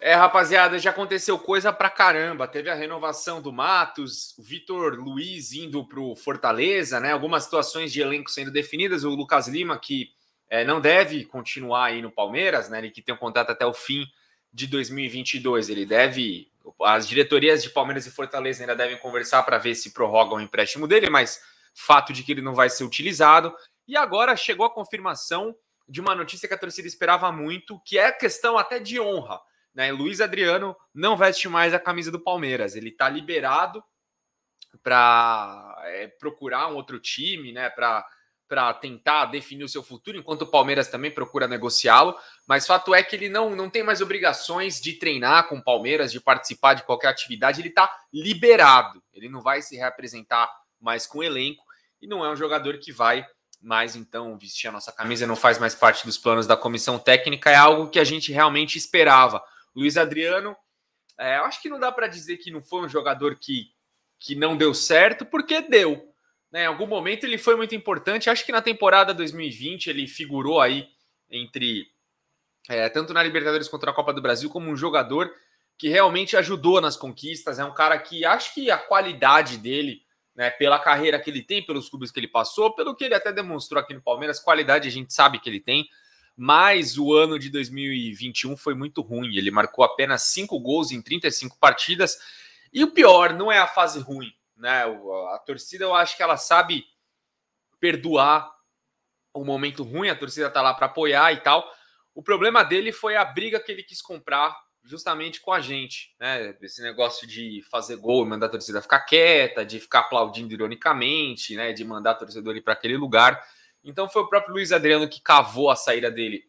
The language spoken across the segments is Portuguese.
É, rapaziada, já aconteceu coisa pra caramba. Teve a renovação do Matos, o Vitor Luiz indo pro Fortaleza, né? Algumas situações de elenco sendo definidas. O Lucas Lima, que é, não deve continuar aí no Palmeiras, né? Ele que tem um contrato até o fim de 2022. Ele deve. As diretorias de Palmeiras e Fortaleza ainda devem conversar para ver se prorrogam o empréstimo dele, mas fato de que ele não vai ser utilizado. E agora chegou a confirmação de uma notícia que a torcida esperava muito, que é questão até de honra. Né? Luiz Adriano não veste mais a camisa do Palmeiras, ele está liberado para é, procurar um outro time, né? Para para tentar definir o seu futuro, enquanto o Palmeiras também procura negociá-lo. Mas fato é que ele não, não tem mais obrigações de treinar com o Palmeiras, de participar de qualquer atividade, ele está liberado. Ele não vai se reapresentar mais com o elenco e não é um jogador que vai mais então vestir a nossa camisa, não faz mais parte dos planos da comissão técnica, é algo que a gente realmente esperava. Luiz Adriano, é, acho que não dá para dizer que não foi um jogador que, que não deu certo, porque deu. Né? Em algum momento ele foi muito importante. Acho que na temporada 2020 ele figurou aí entre é, tanto na Libertadores contra a Copa do Brasil como um jogador que realmente ajudou nas conquistas. É um cara que acho que a qualidade dele, né, pela carreira que ele tem, pelos clubes que ele passou, pelo que ele até demonstrou aqui no Palmeiras, qualidade a gente sabe que ele tem mas o ano de 2021 foi muito ruim. Ele marcou apenas cinco gols em 35 partidas. E o pior não é a fase ruim, né? A torcida eu acho que ela sabe perdoar o momento ruim, a torcida tá lá para apoiar e tal. O problema dele foi a briga que ele quis comprar justamente com a gente, né? Esse negócio de fazer gol e mandar a torcida ficar quieta, de ficar aplaudindo ironicamente, né? De mandar a torcedor ir para aquele lugar. Então foi o próprio Luiz Adriano que cavou a saída dele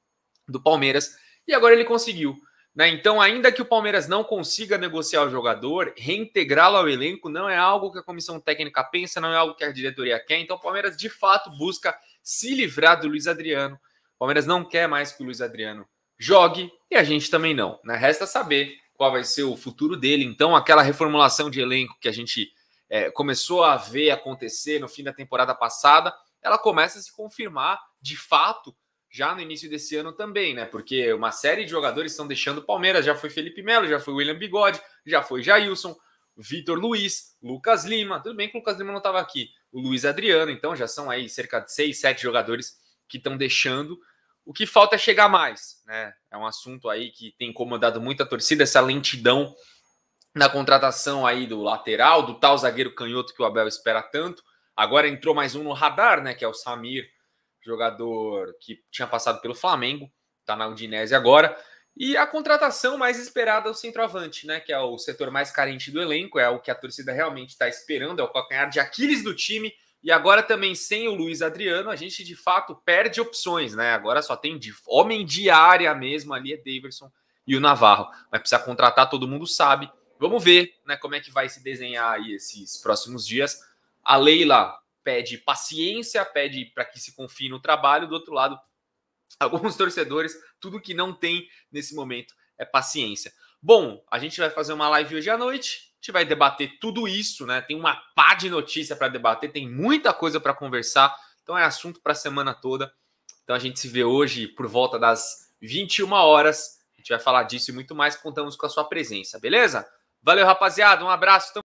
do Palmeiras e agora ele conseguiu. Né? Então, ainda que o Palmeiras não consiga negociar o jogador, reintegrá-lo ao elenco não é algo que a comissão técnica pensa, não é algo que a diretoria quer. Então, o Palmeiras de fato busca se livrar do Luiz Adriano. O Palmeiras não quer mais que o Luiz Adriano jogue e a gente também não. Né? Resta saber qual vai ser o futuro dele. Então, aquela reformulação de elenco que a gente é, começou a ver acontecer no fim da temporada passada ela começa a se confirmar de fato já no início desse ano também, né? Porque uma série de jogadores estão deixando o Palmeiras, já foi Felipe Melo, já foi William Bigode, já foi Jailson, Vitor Luiz, Lucas Lima, tudo bem que o Lucas Lima não estava aqui, o Luiz Adriano, então já são aí cerca de seis, sete jogadores que estão deixando. O que falta é chegar mais, né? É um assunto aí que tem incomodado muito a torcida, essa lentidão na contratação aí do lateral, do tal zagueiro canhoto que o Abel espera tanto. Agora entrou mais um no radar, né? Que é o Samir, jogador que tinha passado pelo Flamengo, tá na Udinese agora. E a contratação mais esperada é o centroavante, né? Que é o setor mais carente do elenco, é o que a torcida realmente está esperando, é o calcanhar de Aquiles do time. E agora também sem o Luiz Adriano, a gente de fato perde opções, né? Agora só tem de homem de área mesmo ali, é Davidson e o Navarro. Vai precisar contratar, todo mundo sabe. Vamos ver né, como é que vai se desenhar aí esses próximos dias. A Leila pede paciência, pede para que se confie no trabalho, do outro lado, alguns torcedores, tudo que não tem nesse momento é paciência. Bom, a gente vai fazer uma live hoje à noite, a gente vai debater tudo isso, né? Tem uma pá de notícia para debater, tem muita coisa para conversar, então é assunto para a semana toda. Então a gente se vê hoje por volta das 21 horas. A gente vai falar disso e muito mais. Contamos com a sua presença, beleza? Valeu, rapaziada. Um abraço.